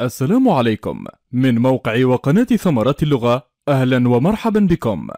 السلام عليكم من موقع وقناة ثمرات اللغة أهلا ومرحبا بكم